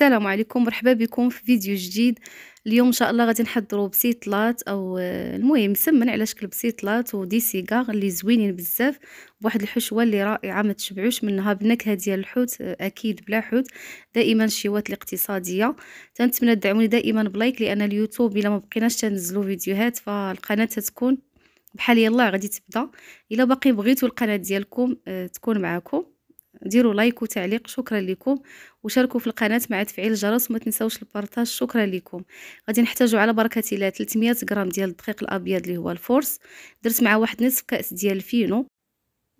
السلام عليكم مرحبا بكم في فيديو جديد اليوم ان شاء الله غادي نحضروا بسيطلات او آه، المهم سمن على شكل بسيطلات ودي سيغار اللي زوينين بزاف بواحد الحشوه اللي رائعه ما تشبعوش منها بنكهه ديال الحوت آه، اكيد بلا حوت دائما الشيوات الاقتصاديه تنتمنى تدعموني دائما بلايك لان اليوتيوب الا ما بقيناش تنزلوا فيديوهات فالقناه تتكون بحال يلا غادي تبدا الا باقي بغيتوا القناه ديالكم آه، تكون معاكم ديروا لايك وتعليق شكرا لكم وشاركوا في القناه مع تفعيل الجرس وما تنساوش البارطاج شكرا لكم غادي نحتاجوا على بركه الله 300 غرام ديال الدقيق الابيض اللي هو الفورس درت معاه واحد نصف كاس ديال الفينو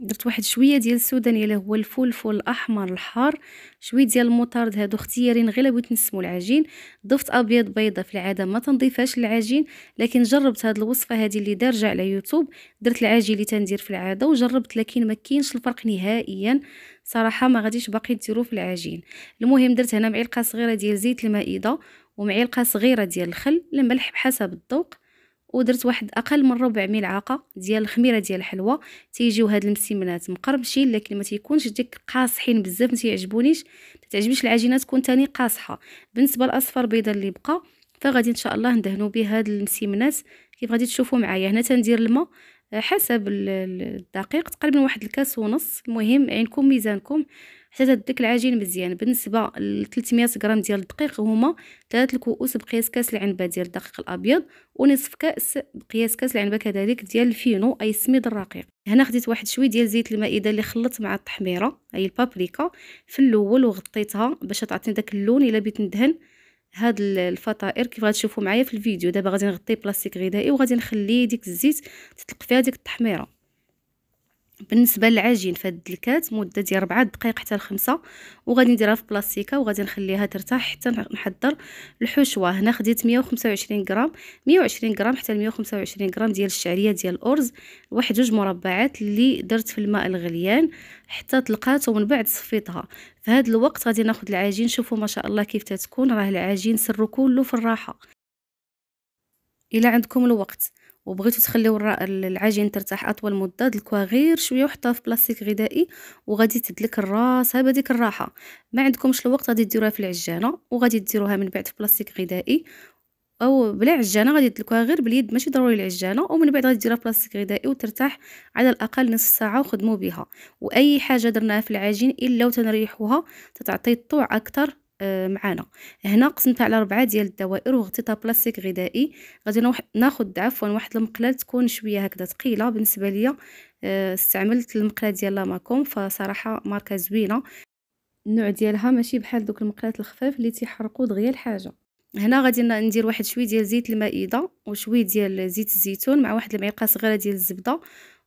درت واحد شويه ديال السوداني اللي هو الفلفل الاحمر الحار شويه ديال المطارد هادو اختيارين غير بغيت نسمو العجين ضفت ابيض بيضه في العاده ما تنضيفهاش للعجين لكن جربت هاد الوصفه هادي اللي دارجه على يوتيوب درت العجين اللي تندير في العاده وجربت لكن ما كاينش الفرق نهائيا صراحه ما غاديش باقي ديرو في العجين المهم درت هنا معلقه صغيره ديال زيت المائده ومعلقه صغيره ديال الخل الملح بحسب الذوق ودرت واحد اقل من ربع ملعقه ديال الخميره ديال الحلوى تيجيو هاد المسمنات مقرمشين لكن ما تيكونش ديك قاصحين بزاف ما تيعجبونيش ما تعجبنيش العجينه تكون تاني قاصحه بالنسبه لاصفر بيضه اللي بقى فغادي ان شاء الله ندهنو به هاد المسمنات كيف غادي تشوفوا معايا هنا تندير الماء آه، حسب الدقيق تقريبا واحد الكاس ونص المهم عينكم ميزانكم حتى تدك العجين مزيان بالنسبه ل 300 غرام ديال الدقيق هما تلات الكؤوس بقياس كاس العنبه ديال الدقيق الابيض ونصف كاس بقياس كاس العنبه كذلك ديال الفينو اي السميد الرقيق هنا خديت واحد شويه ديال زيت المائده اللي خلطت مع التحميره اي البابريكا في الاول وغطيتها باش تعطيني داك اللون الا بغيت ندهن هاد الفطائر كيف غتشوفوا معايا في الفيديو دابا غادي نغطي بلاستيك غذائي وغادي نخلي ديك الزيت تطلق فيها ديك التحميره بالنسبه للعجين فهاد الكات مده ديال 4 دقائق حتى لخمسة وغادي نديرها في بلاستيكه وغادي نخليها ترتاح حتى نحضر الحشوه هنا خديت 125 غرام 120 غرام حتى 125 غرام ديال الشعريه ديال الارز واحد جوج مربعات اللي درت في الماء الغليان حتى طلقات ومن بعد صفيتها في هذا الوقت غادي ناخذ العجين شوفوا ما شاء الله كيف تتكون راه العجين سرو كله في الراحه الى عندكم الوقت وبغيتو تخليو العجين ترتاح اطول مده دلكوها غير شويه وحطها في بلاستيك غذائي وغادي تدلك الراس هذيك الراحه ما عندكمش الوقت غادي ديروها في العجانه وغادي ديروها من بعد في بلاستيك غذائي او بلا عجانه غادي تدلكوها غير باليد ماشي ضروري العجانه ومن بعد غادي ديرها بلاستيك غذائي وترتاح على الاقل نص ساعه وخدموا بها واي حاجه درناها في العجين الا وتنريحوها تتعطي الطوع اكثر آه، معانا هنا قسمتها على ربعة ديال الدوائر وغطيتها بلاستيك غذائي غادي ناخذ عفوا واحد المقله تكون شويه هكذا ثقيله بالنسبه ليا آه، استعملت المقله ديال لاماكوم فصراحه ماركه زوينه النوع ديالها ماشي بحال دوك المقلات الخفاف اللي تيحرقوا دغيا الحاجه هنا غادي ندير واحد شويه ديال زيت المائده وشويه ديال زيت الزيتون مع واحد المعلقه صغيره ديال الزبده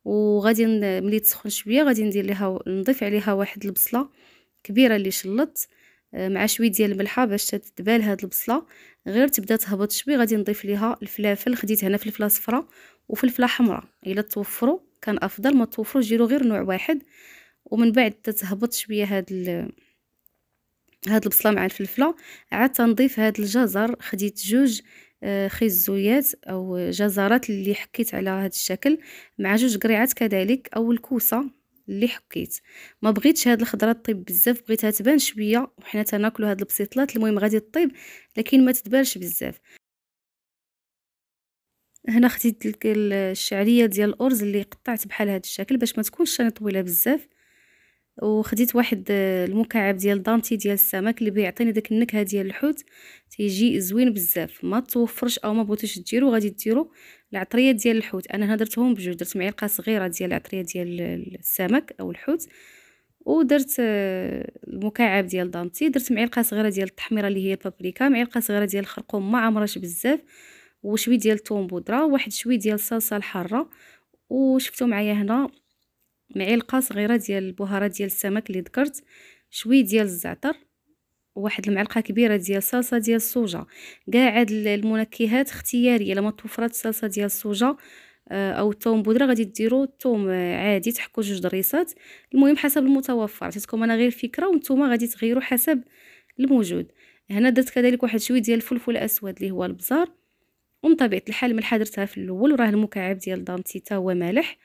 وغادي ملي تسخن شويه غادي ندير ليها نضيف عليها واحد البصله كبيره اللي شلطت مع شويه ديال الملحه باش تتبال هاد البصله غير تبدا تهبط شوي غادي نضيف ليها الفلافل خديت هنا فلفله صفراء وفلفله حمراء الا توفروا كان افضل ما توفروش ديروا غير نوع واحد ومن بعد تتهبط شويه هاد ال... هاد البصله مع الفلفله عاد تنضيف هاد الجزر خديت جوج آه، خزويات او جزرات اللي حكيت على هاد الشكل مع جوج قريعات كذلك او الكوسه اللي حكيت ما بغيتش هاد الخضره طيب بزاف بغيتها تبان شويه وحنا تناكلوا هاد البسيطلات المهم غادي طيب لكن ما تتبالش بزاف هنا خديت الشعريه ديال الارز اللي قطعت بحال هاد الشكل باش ما تكونش طويله بزاف وخديت واحد آه، المكعب ديال دانتي ديال السمك اللي بيعطيني داك النكهه ديال الحوت تيجي زوين بزاف ما توفرش او ما بغيتوش ديرو غادي ديرو العطريه ديال الحوت انا هنا درتهم بجوج درت معلقه صغيره ديال العطريه ديال السمك او الحوت ودرت آه، المكعب ديال دانتي درت معلقه صغيره ديال التحميره اللي هي البابريكا معلقه صغيره ديال الخرقوم ما عمرش بزاف وشوي ديال الثوم بودره واحد شوي ديال الصلصه الحاره وشفتو معايا هنا معلقه صغيره ديال البهارات ديال السمك اللي ذكرت شوي ديال الزعتر واحد المعلقه كبيره ديال صلصه ديال الصوجه كاع هاد المنكهات اختياريه لما توفرات صلصه ديال الصوجه آه، او الثوم بودره غادي ديروا الثوم عادي تحكوا جوج دريسات المهم حسب المتوفر عطيتكم انا غير فكره وانتم غادي تغيروا حسب الموجود هنا درت كذلك واحد شويه ديال الفلفل الاسود اللي هو البزار ومن طبيعه الحال ملحه درتها في الاول وراه المكعب ديال تا هو مالح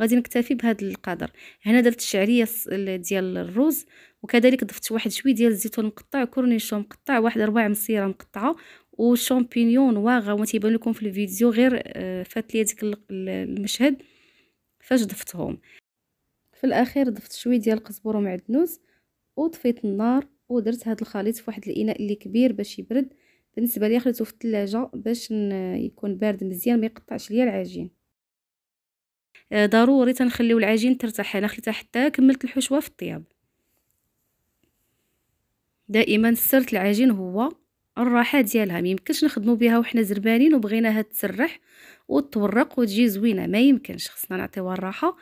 غادي نكتفي بهذا القدر هنا درت الشعريه ديال الرز وكذلك ضفت واحد شويه ديال الزيتون مقطع كورنيشون مقطع واحد ربع مصيره مقطعه وشامبينيون واغا وما تيبان لكم في الفيديو غير آه، فات لي ديك المشهد فاش ضفتهم في الاخير ضفت شويه ديال القزبر ومعدنوس وطفيت النار ودرت هذا الخليط في واحد الاناء اللي كبير باش يبرد بالنسبه لي خليته في الثلاجه باش يكون بارد مزيان ما يقطعش ليا العجين آه، ضروري تنخليو العجين ترتاح انا خليتها حتى كملت الحشوه في الطياب دائما سرت العجين هو الراحه ديالها ما يمكنش نخدمو بها وحنا زربانين وبغيناها تسرح وتورق وتجي زوينه ما يمكنش خصنا نعطيوها الراحه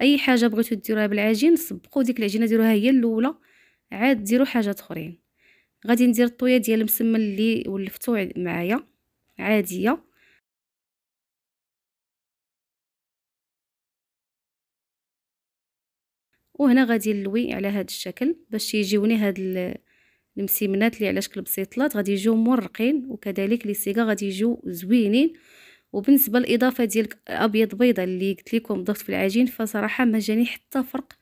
اي حاجه بغيتو ديروها بالعجين سبقوا ديك العجينه ديروها هي الاولى عاد ديروا حاجات اخرين غادي ندير الطويه ديال المسمن اللي ولفتو معايا عاديه وهنا غادي نلوي على هذا الشكل باش يجيوني هاد المسيمنات اللي على شكل بسيطلات غادي يجيو مرقين وكذلك لي سيغا غادي يجيو زوينين وبالنسبه للاضافه ديال ابيض بيضه اللي قلت لكم ضفت في العجين فصراحه ما جاني حتى فرق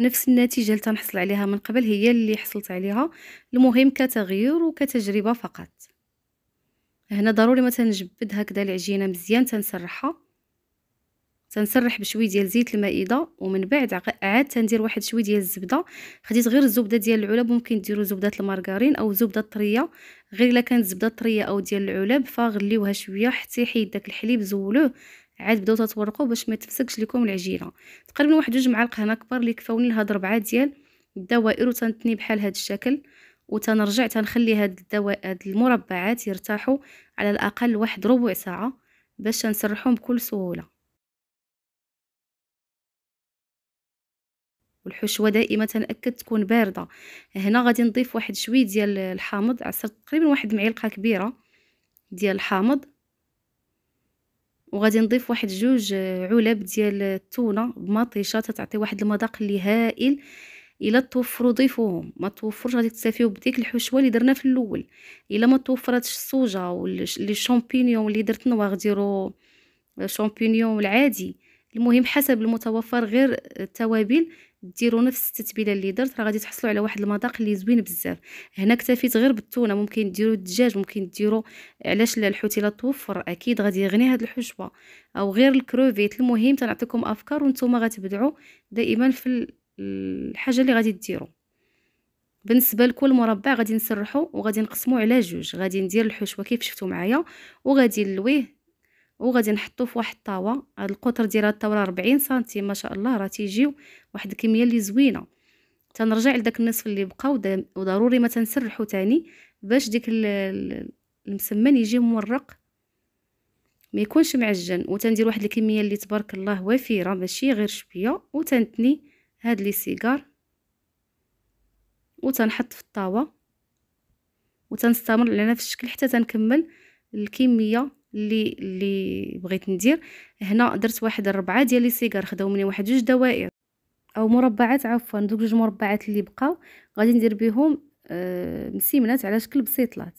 نفس النتيجه اللي تنحصل عليها من قبل هي اللي حصلت عليها المهم كتغيير وكتجربه فقط هنا ضروري ما تنجبد هكذا العجينه مزيان تنسرحها تنسرح بشويه ديال زيت المائده ومن بعد عاد تندير واحد شويه ديال الزبده خديت غير الزبده ديال العلب ممكن ديروا زبده المارغرين او زبده طريه غير الا كانت زبده طريه او ديال العلب فغليوها شويه حتى يحيد داك الحليب زولوه عاد بداو تتورقوا باش ما تفسكش لكم العجينه تقريبا واحد جوج معالق هنا كبار اللي كفاوني لهاد ربعه ديال الدوائر وتنتني بحال هاد الشكل وتنرجع تنخلي هاد الدوائر هاد المربعات يرتاحوا على الاقل واحد ربع ساعه باش نسرحهم بكل سهوله والحشوه دائما تنأكد تكون بارده هنا غادي نضيف واحد شوي ديال الحامض عصرت تقريبا واحد معلقه كبيره ديال الحامض وغادي نضيف واحد جوج علب ديال التونه بمطيشه تتعطي واحد المذاق اللي هائل الا توفروا ضيفوهم ما توفرش غادي تستافيو بديك الحشوه اللي درنا في الاول الا ما توفرتش الصوجه واللي شامبينيون اللي درت نوا غديرو شامبينيون العادي المهم حسب المتوفر غير التوابل ديروا نفس التتبيله اللي درت راه غادي تحصلوا على واحد المذاق اللي زوين بزاف هنا اكتفيت غير بالتونه ممكن ديروا الدجاج ممكن ديروا علاش الحوت الا توفر اكيد غادي يغني هاد الحشوه او غير الكروفيت المهم تنعطيكم افكار وانتم غتبدعوا دائما في الحاجه اللي غادي ديروا بالنسبه لكل مربع غادي نسرحو وغادي نقسمو على جوج غادي ندير الحشوه كيف شفتو معايا وغادي نلويه وغادي نحطو في واحد الطاوه هاد القطر ديال هاد الطاوه 40 سنتيم ما شاء الله راه تيجيو واحد الكميه اللي زوينه تنرجع لداك النصف اللي بقى وضروري ما تنسرحو تاني باش ديك المسمن يجي مورق ما يكونش معجن وتندير واحد الكميه اللي تبارك الله وفيره ماشي غير شويه وتنتني هاد لي سيجار وتنحط في الطاوه وتنستمر على نفس الشكل حتى تنكمل الكميه اللي اللي بغيت ندير هنا درت واحد الربعه ديال لي سيجار خداو مني واحد جوج دوائر او مربعات عفوا دوك جوج مربعات اللي بقاو غادي ندير بهم آه مسيمنات على شكل بسيطلات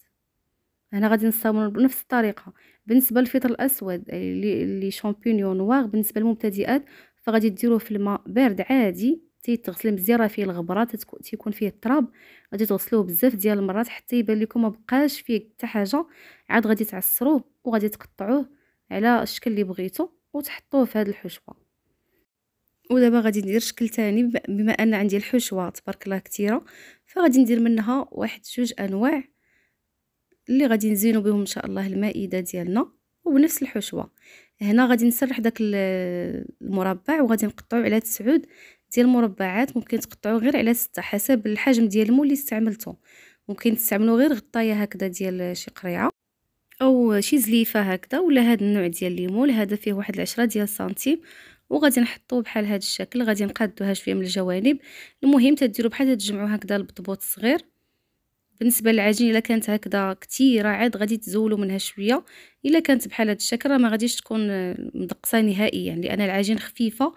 هنا غادي نستمر بنفس الطريقه بالنسبه للفطر الاسود اللي شامبينيون نوار بالنسبه للمبتدئات فغادي ديروه في الماء بارد عادي تيتغسل مزيان راه فيه الغبره تيكون فيه التراب غادي تغسلوه بزاف ديال المرات حتى يبان لكم ما بقاش فيه حتى حاجه عاد غادي تعصروه وغادي تقطعوه على الشكل اللي بغيتو وتحطوه في هذه الحشوه ودابا غادي ندير شكل تاني بما ان عندي الحشوه تبارك الله كثيره فغادي ندير منها واحد جوج انواع اللي غادي نزينو بهم ان شاء الله المائده ديالنا وبنفس الحشوه هنا غادي نسرح داك المربع وغادي نقطعو على تسعود ديال المربعات ممكن تقطعوه غير على ستة حسب الحجم ديال المول اللي استعملتو ممكن تستعملو غير غطايه هكذا ديال شي قريعه او شي زليفه هكذا ولا هذا النوع ديال الليمون هذا فيه واحد العشرة ديال سنتيم وغادي نحطوه بحال هذا الشكل غادي نقادوها شويه من الجوانب المهم تديروا بحال تجمعوا هكذا البطبوط صغير بالنسبه للعجين الا كانت هكذا كثيره عاد غادي تزولوا منها شويه الا كانت بحال هذا الشكل ما غاديش تكون مدقسه نهائيا لان العجين خفيفه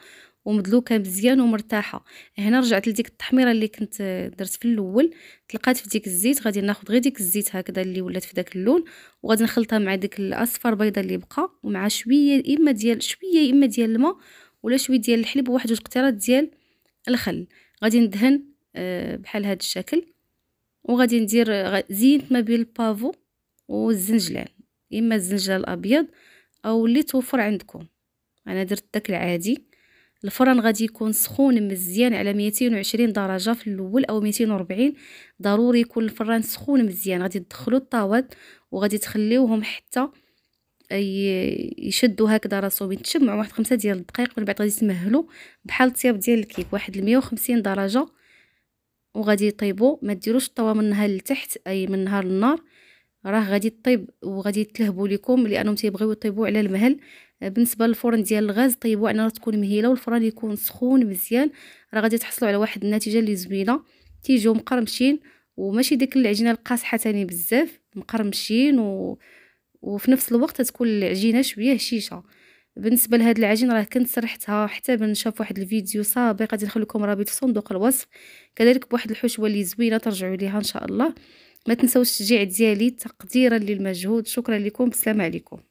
ومدلوكه مزيان ومرتاحه هنا رجعت لديك التحميره اللي كنت درت في الاول تلقات في ديك الزيت غادي ناخذ غير ديك الزيت هكذا اللي ولات في داك اللون وغادي نخلطها مع ديك الاصفر بيضه اللي بقى ومع شويه اما ديال شويه اما ديال الماء ولا شويه ديال الحليب وواحد جوج قطرات ديال الخل غادي ندهن آه، بحال هذا الشكل وغادي ندير آه، زينت ما بين البافو والزنجلان اما الزنجلان الابيض او اللي توفر عندكم انا درت داك العادي الفرن غادي يكون سخون مزيان على 220 درجه في الاول او 240 ضروري يكون الفران سخون مزيان غادي تدخلوا الطاوات وغادي تخليوهم حتى يشدوا هكذا راسهم يتشمعوا واحد خمسة ديال الدقائق من بعد غادي تمهلوا بحال الطياب ديال الكيك واحد 150 درجه وغادي يطيبوا ما ديروش الطوا من نهار لتحت اي من نهار للنار راه غادي طيب وغادي يتلهبوا لكم لانهم تيبغيو يطيبوا على المهل بالنسبه للفرن ديال الغاز طيبوا على راه تكون مهيله والفرن يكون سخون مزيان راه غادي تحصلوا على واحد النتيجه اللي زوينه تيجيو مقرمشين وماشي ديك العجينه القاصحه تاني بزاف مقرمشين و... وفي نفس الوقت تكون العجينه شويه هشيشه بالنسبه لهاد العجين راه كنت سرحتها حتى بنشوف واحد الفيديو سابق غادي نخلي لكم رابط في صندوق الوصف كذلك بواحد الحشوه اللي زوينه ترجعوا ليها ان شاء الله ما تنساوش التشجيع ديالي تقديرا للمجهود شكرا لكم بالسلامه عليكم